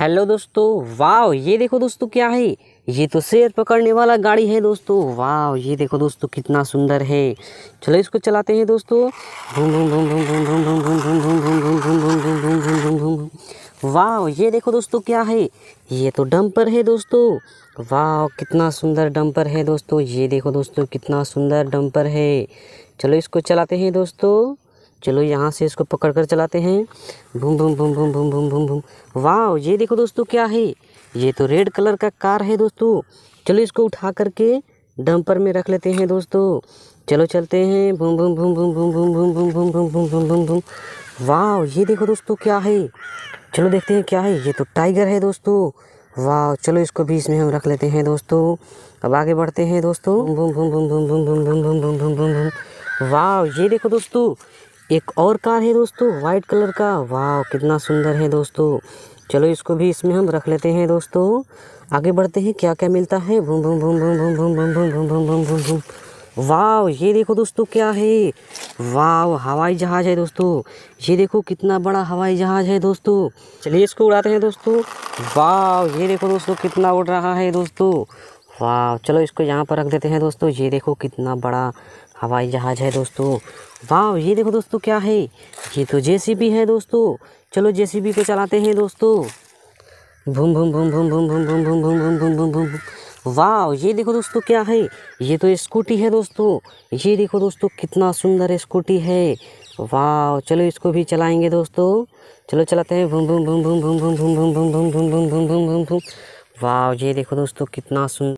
hello दोस्तों वाह ये देखो दोस्तों क्या है ये तो शेर पकड़ने वाला गाड़ी है दोस्तों वाह ये देखो दोस्तों कितना सुंदर है चलो इसको चलाते हैं दोस्तों वाह ये देखो दोस्तों क्या है ये तो डंपर है दोस्तों वाह कितना सुंदर डंपर है दोस्तों ये देखो दोस्तों कितना सुंदर डंपर है चलो इसको चलाते हैं दोस्तों चलो यहाँ से इसको पकड़ कर चलाते हैं भूम भूम भूम भूम भूम भूम भूम भूम वाह ये देखो दोस्तों क्या है ये तो रेड कलर का कार है दोस्तों चलो इसको उठा करके डंपर में रख लेते हैं दोस्तों चलो चलते हैं भूम भूम भूम भूम भूम भूम भूम भूम भूम भूम भूम भूम भूम भूम वाह ये देखो दोस्तों क्या है चलो देखते हैं क्या है ये तो टाइगर है दोस्तों वाह चलो इसको भी इसमें हम रख लेते हैं दोस्तों अब आगे बढ़ते हैं दोस्तों भूम भूम भूम भूम भूम भूम भूम भूम भूम भूम भूम वाह ये देखो दोस्तों एक और कार है दोस्तों वाइट कलर का वाह कितना सुंदर है दोस्तों चलो इसको भी इसमें हम रख लेते हैं दोस्तों आगे बढ़ते हैं क्या क्या मिलता है भूम भूम भूम भूम भूम भूम भूम भूम भूम भूम भूम भूम वाह ये देखो दोस्तों क्या है वाह हवाई जहाज़ है दोस्तों ये देखो कितना बड़ा हवाई जहाज़ है दोस्तों चलिए इसको उड़ाते हैं दोस्तों वाह ये देखो दोस्तों कितना उड़ रहा है दोस्तों वाह चलो इसको यहाँ पर रख देते हैं दोस्तों ये देखो कितना बड़ा हवाई जहाज़ है दोस्तों वाह ये देखो दोस्तों क्या है ये तो जे है दोस्तों चलो जे को चलाते हैं दोस्तों भूम भूम भूम भूम भूम भूम भूम भूम भूम भूम भूम भूम भूम वाह ये देखो दोस्तों क्या है ये तो स्कूटी है दोस्तों ये देखो दोस्तों कितना सुंदर स्कूटी है वाह चलो इसको भी चलाएंगे दोस्तों चलो चलाते हैं भूम भूम भूम भूम भूम भूम भूम भूम भूम भूम भूम भूम भूम भूम वाह ये देखो दोस्तों कितना सुंदर